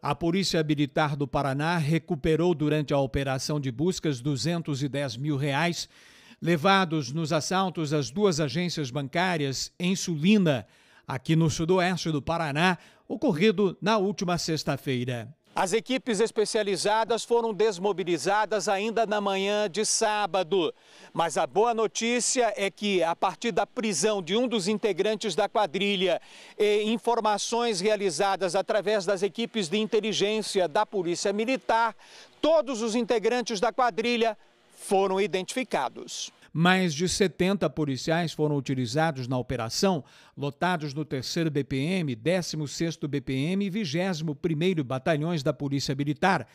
A Polícia Militar do Paraná recuperou durante a operação de buscas 210 mil reais levados nos assaltos às duas agências bancárias em Sulina, aqui no sudoeste do Paraná, ocorrido na última sexta-feira. As equipes especializadas foram desmobilizadas ainda na manhã de sábado. Mas a boa notícia é que, a partir da prisão de um dos integrantes da quadrilha e informações realizadas através das equipes de inteligência da Polícia Militar, todos os integrantes da quadrilha foram identificados. Mais de 70 policiais foram utilizados na operação, lotados no 3 BPM, 16 BPM e 21 Batalhões da Polícia Militar.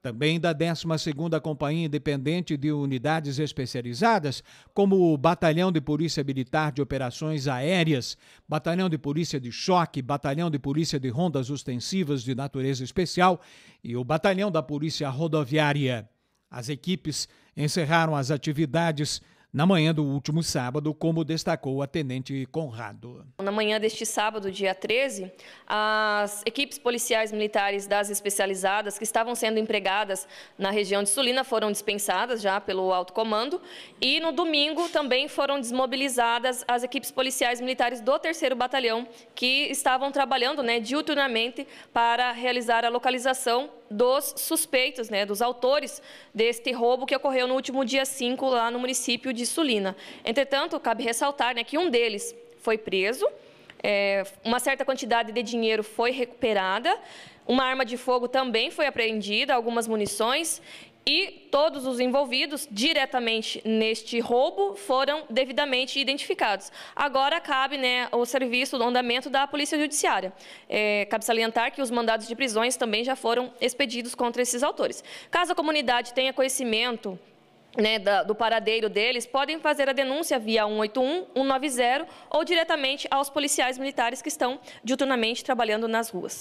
Também da 12ª Companhia Independente de Unidades Especializadas, como o Batalhão de Polícia Militar de Operações Aéreas, Batalhão de Polícia de Choque, Batalhão de Polícia de Rondas Ostensivas de Natureza Especial e o Batalhão da Polícia Rodoviária. As equipes encerraram as atividades na manhã do último sábado, como destacou a tenente Conrado. Na manhã deste sábado, dia 13, as equipes policiais militares das especializadas que estavam sendo empregadas na região de Sulina foram dispensadas já pelo alto comando e no domingo também foram desmobilizadas as equipes policiais militares do 3 Batalhão que estavam trabalhando né, diuturnamente para realizar a localização dos suspeitos, né, dos autores deste roubo que ocorreu no último dia 5 lá no município de Sulina. Entretanto, cabe ressaltar né, que um deles foi preso, é, uma certa quantidade de dinheiro foi recuperada, uma arma de fogo também foi apreendida, algumas munições, e todos os envolvidos diretamente neste roubo foram devidamente identificados. Agora cabe né, o serviço do andamento da Polícia Judiciária. É, cabe salientar que os mandados de prisões também já foram expedidos contra esses autores. Caso a comunidade tenha conhecimento né, da, do paradeiro deles, podem fazer a denúncia via 181, 190 ou diretamente aos policiais militares que estão diuturnamente trabalhando nas ruas.